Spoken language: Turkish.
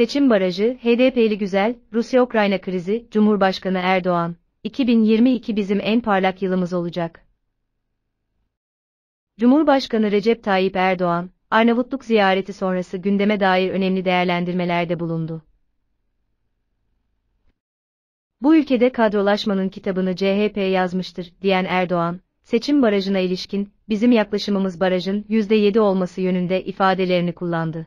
Seçim barajı, HDP'li güzel, Rusya-Ukrayna krizi, Cumhurbaşkanı Erdoğan. 2022 bizim en parlak yılımız olacak. Cumhurbaşkanı Recep Tayyip Erdoğan, Arnavutluk ziyareti sonrası gündeme dair önemli değerlendirmelerde bulundu. Bu ülkede kadrolaşmanın kitabını CHP yazmıştır, diyen Erdoğan, seçim barajına ilişkin, bizim yaklaşımımız barajın %7 olması yönünde ifadelerini kullandı.